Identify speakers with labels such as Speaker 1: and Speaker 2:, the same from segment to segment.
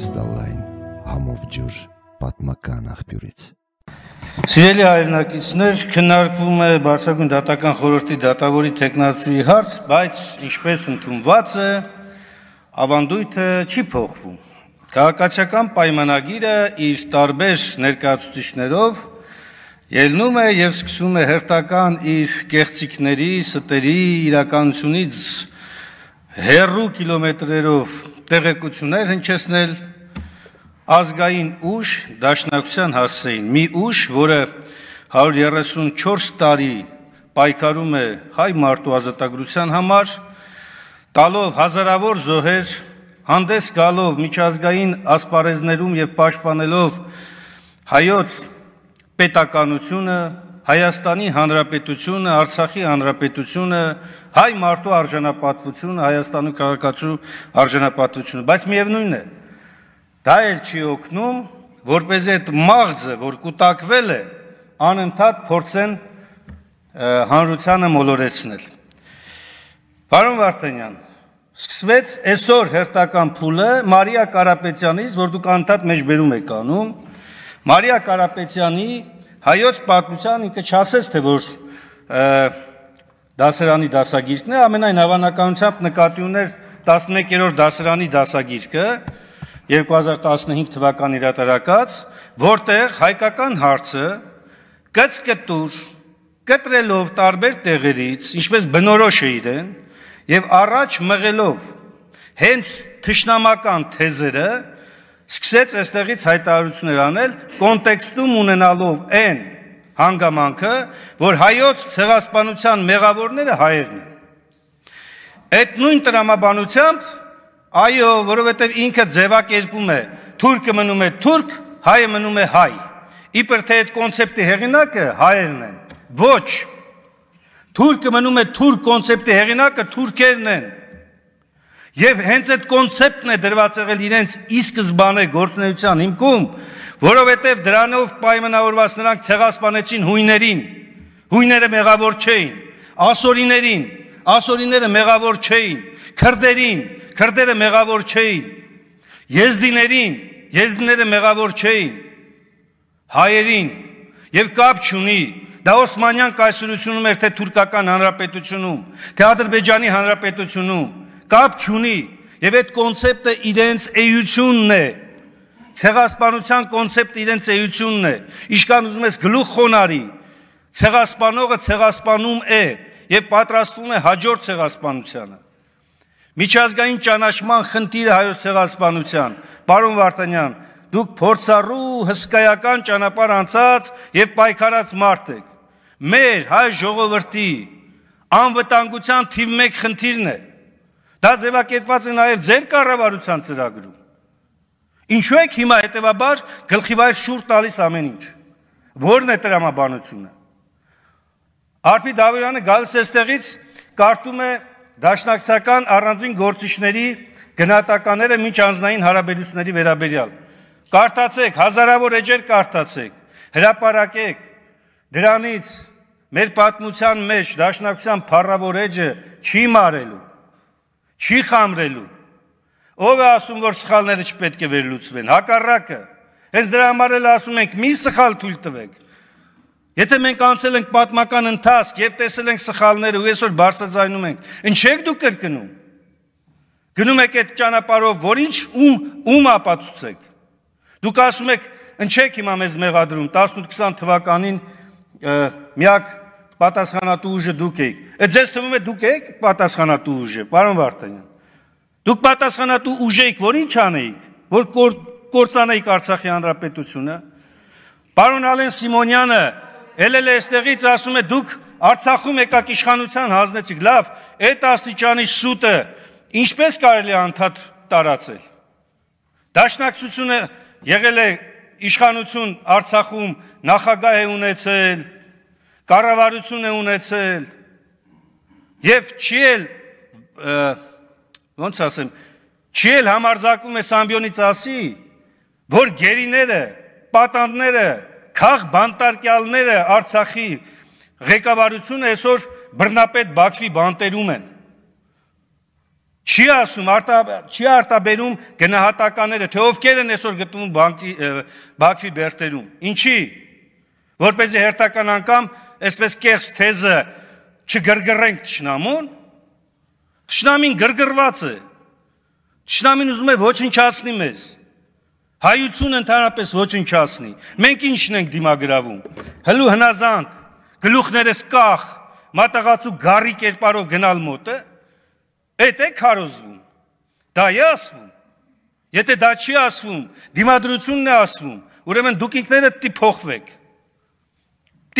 Speaker 1: կրիստալային համով ջուր պատմական աղբյուրից։ Սիրելի հայրենակիցներ, քննարկվում է Բարսագուն դատական խորհրդի դատավորի տեխնացուի հարց, բայց ինչպես ընդունված է, ավանդույթը չի փոխվում։ Քաղաքացիական պայմանագիրը իր տարբեր ներկայացուցիչներով ելնում է եւ սկսում է հերթական իր կեղծիքների, ստերի իրականությունից հերրու կիլոմետրերով տեղեկություններ հնչեցնել ազգային ուժ դաշնակցության հասցեին։ Մի ուժ, որը 134 տարի պայքարում է հայ մարդու ազատագրության համար, տալով հազարավոր զոհեր, հանդես գալով միջազգային ասպարեզներում եւ պաշտպանելով հայոց պետականությունը, Հայաստանի Հանրապետությունը, Արցախի Հանրապետությունը, հայ մարդու արժանապատվությունը, Հայաստանի քաղաքացու արժանապատվությունը, բայց միևնույնն է, դա էլ չի օգնում, որ เป զի այդ մաղձը, որ կուտակվել է, անընդհատ փորձեն հանրությանը մոլորեցնել։ Պարոն Վարդանյան, սկսվեց այսօր հերթական փուլը Մարիա Կարապետյանից, որ դուք անընդհատ մեջբերում եք անում, Մարիա Կարապետյանի հայոց պատմության ինքը չասես, թե որ դասարանի դասագիրքն է, ամենայն հավանականությամբ նկատի ուներ 11-րդ դասարանի դասագիրքը 2015 թվական իրատարակած, որտեղ հայկական հարցը կծկտուր կտրելով տարբեր տեղերից, ինչպես բնորոշ է իրեն, եւ առաջ մղելով հենց թշնամական թեզերը սկսեց այստեղից հայտարարություններ անել կոնտեքստում ունենալով այն հանգամանքը, որ հայոց ցեղասպանության մեղավորները հայերն են։ Այդ նույն տրամաբանությամբ, այո, որովհետև ինքը ձևակերպում է, թուրքը մնում է թուրք, հայը մնում է հայ։ Իբր թե այդ կոնցեպտի հեղինակը հայերն են։ Ոչ։ Թուրքը մնում է թուրք կոնցեպտի հեղինակը թուրքերն են։ Եվ հենց այդ կոնցեպտն է դրված եղել իրենց ի սկզբանե գործնեության հիմքում, որովհետև դրանով պայմանավորված նրանք ցեղասպանեցին հույներին։ Հույները մեղավոր չէին, ասորիներին, ասորիները մեղավոր չէին, քրդերին, քրդերը մեղավոր չէին, եզդիներին, եզդիները մեղավոր չէին, հայերին եւ կապ չունի Դա Օսմանյան կայսրությունում էր թե Թուրքական հանրապետությունում, թե Ադրբեջանի հանրապետությունում կապ չունի եւ այդ կոնցեպտը իրենց էությունն է ցեղասպանության կոնցեպտը իրենց էությունն է իշքան ուզում ես գլուխ խոնարի ցեղասպանողը ցեղասպանում է եւ պատրաստվում է հաջորդ ցեղասպանությանը միջազգային ճանաչման խնդիրը հայոց ցեղասպանության պարոն Վարդանյան դուք փորձառու հսկայական ճանապարհ անցած եւ պայքարած մարդ եք մեր հայ ժողովրդի անվտանգության թիվ 1 խնդիրն է Դա ձևակերպված է նաև ձեր կառավարության ծրագրում։ Ինչու եք հիմա հետևաբար գլխիվայր շուրջ տալիս ամեն ինչ։ Որն է տրամաբանությունը։ Արփի Դավոյանը գալիս է ստեղից կարտում է դաշնակցական առանձին գործիչների գնահատականները մինչ անձնային հարաբերությունների վերաբերյալ։ Կարտացեք, հազարավոր էջեր կարտացեք, հրապարակեք դրանից մեր պատմության մեջ դաշնակցության փառավոր էջը չի մարելու Չի խամրելու։ Ով է ասում, որ սխալները չպետք է վերլուծվեն։ Հակառակը։ Հենց դրա համար էլ ասում ենք՝ մի սխալ թույլ տվեք։ Եթե մենք անցել ենք պատմական ընթացք եւ տեսել ենք սխալները ու այսօր բարձրացնում ենք, ինչեք դուք կրկնում։ Գնում եք այդ ճանապարհով, որ ինչ ում ում ապացուցեք։ Դուք ասում եք, ինչեք հիմա մեզ մեղադրում 18-20 թվականին միակ պատասխանատու ուժը դուք եք։ Այդ ձեզ թվում է դուք եք պատասխանատու ուժը, պարոն Վարդանյան։ Դուք պատասխանատու ուժ եք, որ ի՞նչ անեիք, որ կործանեիք Արցախի հանրապետությունը։ Պարոն Ալեն Սիմոնյանը ելել է այստեղից ասում է դուք Արցախում եկակ իշխանության հանձնեցիք։ Լավ, այդ աստիճանի սուտը ինչպես կարելի է անդադ տարածել։ Դաշնակցությունը եղել է իշխանություն Արցախում նախագահ է ունեցել, կառավարություն է ունեցել եւ չի էլ ոնց ասեմ, չի էլ համարձակում է ամբյոնից ասի, որ գերիները, պատանդները, քաղ բանտարկյալները Արցախի ղեկավարությունը այսօր բռնապետ Բաքվի բանտերում են։ Չի ասում, արտա, չի արտաբերում գնահատականները, թե ովքեր են այսօր գտնվում բանկի Բաքվի բերտերում։ Ինչի՞։ Որպեսզի հերթական անգամ այսպես կեղծ թեզը չգրգռենք ճշնամուն, ճշնամին գրգռված է։ Ճշնամին ուզում է ոչնչացնի մեզ։ Հայություն ընդհանրապես ոչնչացնի։ Մենք ինչն ենք դիմագրավում։ Հլու հնազանդ, գլուխներս կախ, մատաղացու գարի կերպարով գնալ մոտը, այդ է քարոզվում։ Դա է ասվում։ Եթե դա չի ասվում, դիմադրությունն է ասվում, ուրեմն դուք ինքներդ պիտի փոխվեք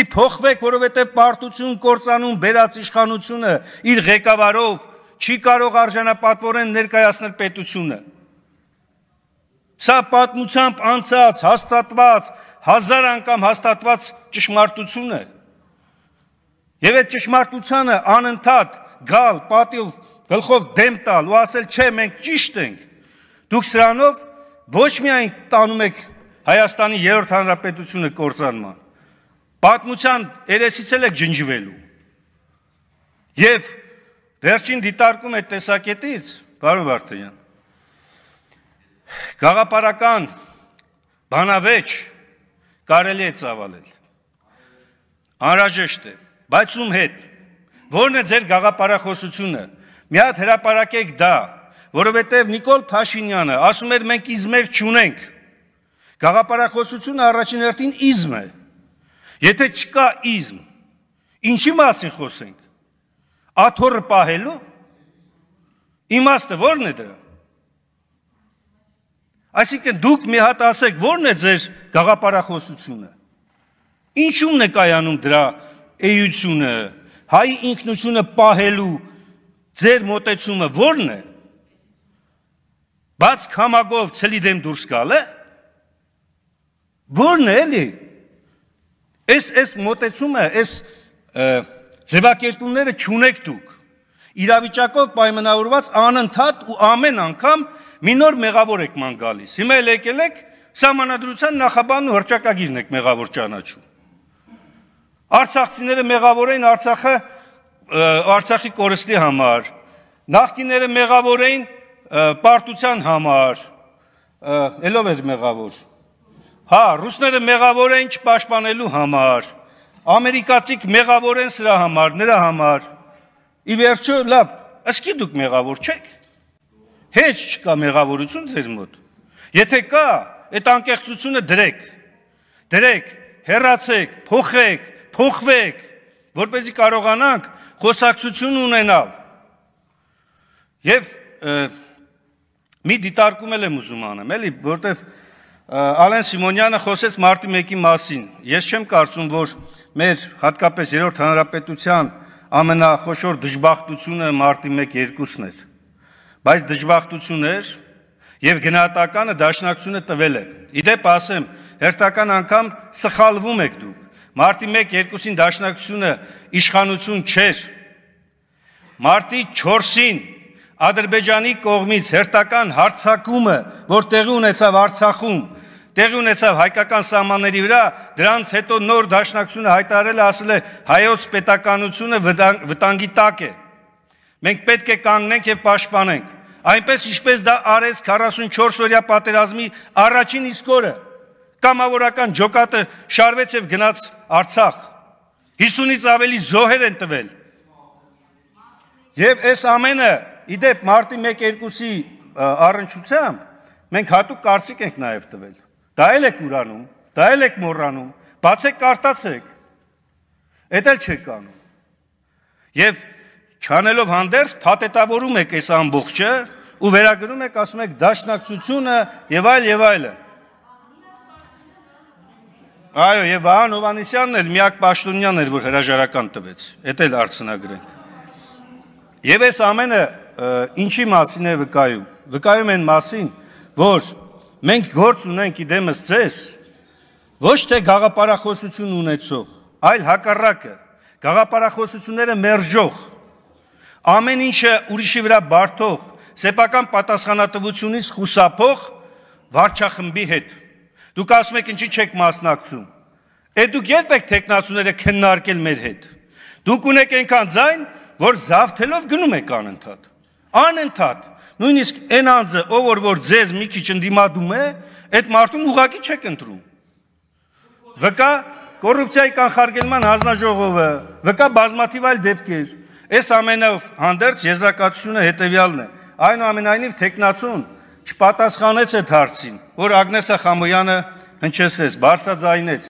Speaker 1: պիտի փոխվեք, որովհետև պարտություն կործանում բերած իշխանությունը իր ղեկավարով չի կարող արժանապատվորեն ներկայացնել պետությունը։ Սա պատմությամբ անցած, հաստատված, հազար անգամ հաստատված ճշմարտություն է։ Եվ այդ ճշմարտությունը անընդհատ գալ, պատիվ գլխով դեմ տալ ու ասել, չէ, մենք ճիշտ ենք։ Դուք սրանով ոչ միայն տանում եք Հայաստանի երրորդ հանրապետությունը կործանման, պատմության երեսից էլ եք ջնջվելու։ Եվ վերջին դիտարկում այդ տեսակետից, բարոն Վարդանյան, գաղապարական բանավեճ կարելի է ծավալել։ Անհրաժեշտ է, բայց ում հետ։ Որն է ձեր գաղապարախոսությունը։ Մի հատ հրաապարակեք դա, որովհետև Նիկոլ Փաշինյանը ասում էր մենք իզմեր չունենք։ Գաղապարախոսությունը առաջին հերթին իզմ է։ իզմ է Եթե չկա իզմ, ինչի մասին խոսենք։ Աթորը պահելու իմաստը ո՞րն է դրա։ Այսինքն դուք մի հատ ասեք, ո՞րն է ձեր գաղապարախոսությունը։ Ինչումն է կայանում դրա էությունը, հայ ինքնությունը պահելու ձեր մտածումը ո՞րն է։ Բաց համագով ցելի դեմ դուրս գալը։ Ո՞րն է էլի։ Այս այս մտածումը, այս ձևակերպումները ճունեք դուք։ Իրավիճակով պայմանավորված անընդհատ ու ամեն անգամ մի նոր մեղավոր եք ման գալիս։ Հիմա էլ եկել եք համանadrության նախաբանն ու հրճակագիրն եք մեղավոր ճանաչում։ Արցախցիները մեղավոր էին Արցախը Արցախի կորստի համար։ Նախկիները մեղավոր էին պարտության համար։ Էլով էր մեղավոր Հա, ռուսները մեղավոր են չպաշտպանելու համար։ Ամերիկացիք մեղավոր են սրա համար, նրա համար։ Ի վերջո, լավ, ըսկի դուք մեղավոր չեք։ Հեչ չկա մեղավորություն ձեր մոտ։ Եթե կա, այդ անկեղծությունը դրեք։ Դրեք, հեռացեք, փոխեք, փոխվեք, որպեսզի կարողանանք խոսակցություն ունենալ։ Եվ մի դիտարկում եմ ուզում անեմ, էլի, որտեղ Ալեն Սիմոնյանը խոսեց մարտի 1-ի մասին։ Ես չեմ կարծում, որ մեր հատկապես երրորդ հանրապետության ամենախոշոր դժբախտությունը մարտի 1-2-ն էր։ Բայց դժբախտություն էր եւ գնահատականը դաշնակցությունը տվել է։ Իդեպ ասեմ, հերթական անգամ սխալվում եք դուք։ Մարտի 1-2-ին դաշնակցությունը իշխանություն չէր։ Մարտի 4-ին Ադրբեջանի կողմից հերթական հարցակումը, որ տեղի ունեցավ Արցախում, տեղի ունեցավ հայկական սահմանների վրա, դրանց հետո նոր դաշնակցությունը հայտարարել է, ասել է հայոց պետականությունը վտանգի տակ է։ Մենք պետք է կանգնենք եւ պաշտպանենք, այնպես ինչպես դա արեց 44 օրյա պատերազմի առաջին իսկ օրը։ Կամավորական ջոկատը շարվեց եւ գնաց Արցախ։ 50-ից ավելի զոհեր են տվել։ Եվ այս ամենը, իդեպ մարտի 1-2-ի առնչությամբ մենք հատուկ կարծիք ենք նաև տվել։ Դա էլ եք ուրանում, դա էլ եք մոռանում, բացեք կարտացեք։ Էդ էլ չեք անում։ Եվ չանելով հանդերձ փաթեթավորում եք այս ամբողջը ու վերագրում եք, ասում եք դաշնակցությունը եւ այլ եւ այլն։ այլ, Այո, եւ Վահան Հովանեսյանն էլ միակ պաշտոնյանն էր, որ հրաժարական տվեց։ Էդ էլ արցանագրենք։ Եվ այս ամենը ինչի մասին է վկայում։ Վկայում են մասին, որ մենք գործ ունենք իդեմս ձեզ, ոչ թե գաղապարախոսություն ունեցող, այլ հակառակը, գաղապարախոսությունները մերժող, ամեն ինչը ուրիշի վրա բարթող, սեփական պատասխանատվությունից խուսափող վարչախմբի հետ։ Դուք ասում եք ինչի չեք մասնակցում։ Է դուք երբ եք տեխնացուները քննարկել մեր հետ։ Դուք ունեք այնքան ձայն, որ զավթելով գնում եք անընդհատ։ Անընդհատ նույնիսկ այն անձը, ով որ որ ձեզ մի քիչ ընդդիմադում է, այդ մարդուն ուղակի չեք ընտրում։ Վկա կոռուպցիայի կանխարգելման հանձնաժողովը, վկա բազմաթիվ այլ դեպքեր։ Այս ամենով հանդերձ եզրակացությունը հետևյալն է։ Այնուամենայնիվ տեխնացուն չպատասխանեց այդ հարցին, որ Ագնեսա Խամոյանը հնչեցրեց, բարձրաձայնեց։